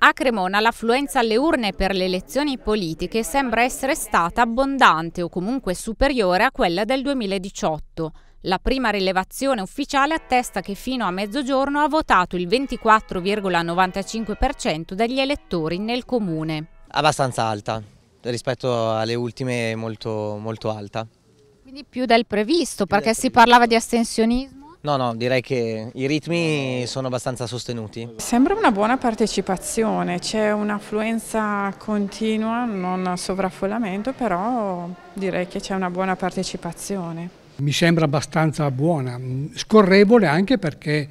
A Cremona l'affluenza alle urne per le elezioni politiche sembra essere stata abbondante o comunque superiore a quella del 2018. La prima rilevazione ufficiale attesta che fino a mezzogiorno ha votato il 24,95% degli elettori nel comune. Abbastanza alta, rispetto alle ultime molto, molto alta. Quindi più del previsto, più perché del previsto. si parlava di astensionismo? No, no, direi che i ritmi sono abbastanza sostenuti. Sembra una buona partecipazione, c'è un'affluenza continua, non sovraffollamento, però direi che c'è una buona partecipazione. Mi sembra abbastanza buona, mm, scorrevole anche perché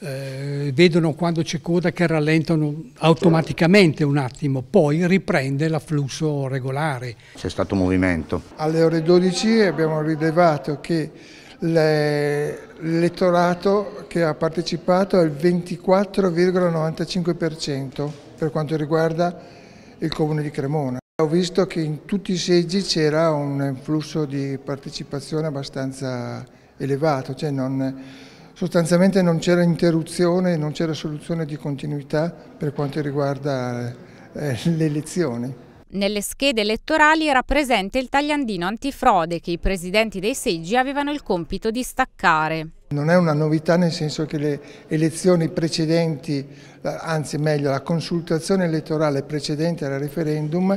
eh, vedono quando c'è coda che rallentano automaticamente un attimo, poi riprende l'afflusso regolare. C'è stato movimento. Alle ore 12 abbiamo rilevato che l'elettorato che ha partecipato è il 24,95% per quanto riguarda il comune di Cremona. Ho visto che in tutti i seggi c'era un flusso di partecipazione abbastanza elevato, cioè non, sostanzialmente non c'era interruzione, non c'era soluzione di continuità per quanto riguarda eh, le elezioni. Nelle schede elettorali era presente il tagliandino antifrode che i presidenti dei seggi avevano il compito di staccare. Non è una novità nel senso che le elezioni precedenti, eh, anzi meglio la consultazione elettorale precedente al referendum,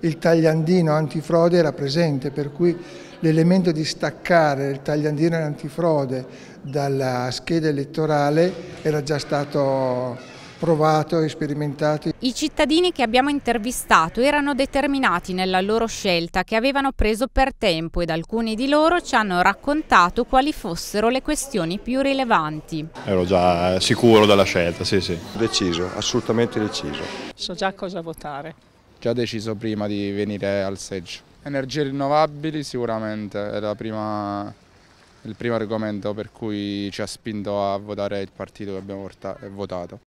il tagliandino antifrode era presente, per cui l'elemento di staccare il tagliandino antifrode dalla scheda elettorale era già stato provato e sperimentato. I cittadini che abbiamo intervistato erano determinati nella loro scelta che avevano preso per tempo ed alcuni di loro ci hanno raccontato quali fossero le questioni più rilevanti. Ero già sicuro della scelta, sì sì. Deciso, assolutamente deciso. So già cosa votare. Già deciso prima di venire al seggio. Energie rinnovabili sicuramente, è la prima il primo argomento per cui ci ha spinto a votare il partito che abbiamo votato.